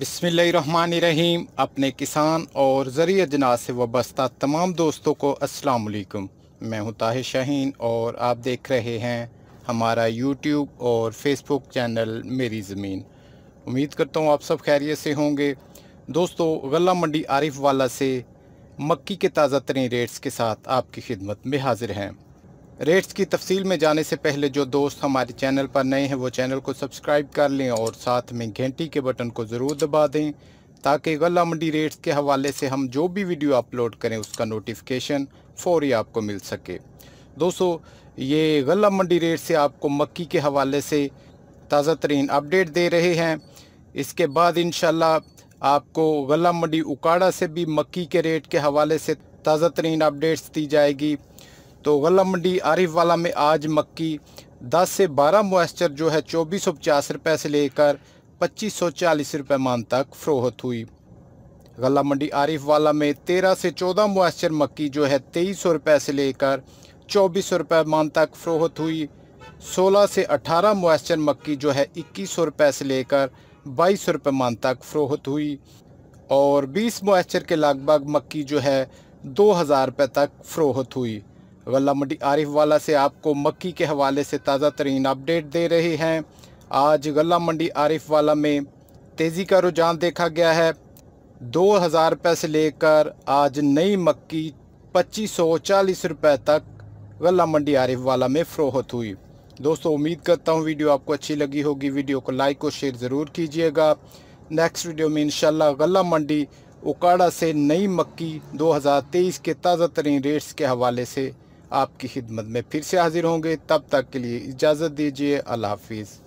बिसमीम अपने किसान और ज़रिए जनाज से वाबस्ता तमाम दोस्तों को अस्सलाम वालेकुम मैं हूं ताहिर शाहीन और आप देख रहे हैं हमारा यूट्यूब और फेसबुक चैनल मेरी ज़मीन उम्मीद करता हूं आप सब खैरियत से होंगे दोस्तों गला मंडी आरिफ वाला से मक्की के ताज़ा तरीन रेट्स के साथ आपकी खिदमत में हाजिर हैं रेट्स की तफसील में जाने से पहले जो दोस्त हमारे चैनल पर नए हैं वो चैनल को सब्सक्राइब कर लें और साथ में घंटी के बटन को ज़रूर दबा दें ताकि गला मंडी रेट्स के हवाले से हम जो भी वीडियो अपलोड करें उसका नोटिफिकेशन फ़ौरी आपको मिल सके दोस्तों ये गला मंडी रेट से आपको मक्की के हवाले से ताज़ा तरीन अपडेट दे रहे हैं इसके बाद इन आपको गला मंडी उकाड़ा से भी मक्की के रेट के हवाले से ताज़ा तरीन अपडेट्स दी जाएगी तो गला मंडी आरिफ वाला में आज मक्की 10 से 12 मॉइस्चर जो है चौबीस सौ पचास रुपए से लेकर पच्चीस सौ चालीस रुपए मान तक फ़रोहत हुई गला मंडी आरिफ वाला में 13 से 14 मॉइस्चर मक्की जो है तेईस सौ रुपए से लेकर चौबीस सौ रुपये मान तक फ़रोहत हुई 16 से 18 मॉइस्चर मक्की जो है इक्कीस सौ रुपए से लेकर बाईस सौ रुपये मान तक फ़रोहत हुई और 20 मॉइस्चर के लगभग मक्की जो है दो हज़ार रुपये तक फ़रोहत हुई गला मंडी आरिफ वाला से आपको मक्की के हवाले से ताज़ा तरीन अपडेट दे रहे हैं आज गला मंडी आरिफ वाला में तेज़ी का रुझान देखा गया है दो हज़ार रुपये से लेकर आज नई मक्की पच्चीस सौ चालीस रुपये तक गला मंडी आरिफ वाला में फ़रोहत हुई दोस्तों उम्मीद करता हूँ वीडियो आपको अच्छी लगी होगी वीडियो को लाइक और शेयर ज़रूर कीजिएगा नेक्स्ट वीडियो में इंशाल्लाह गला मंडी उकाड़ा से नई मक्की 2023 के ताज़ा तरीन रेट्स के हवाले से आपकी खिदमत में फिर से हाजिर होंगे तब तक के लिए इजाज़त दीजिए अल्लाह हाफिज़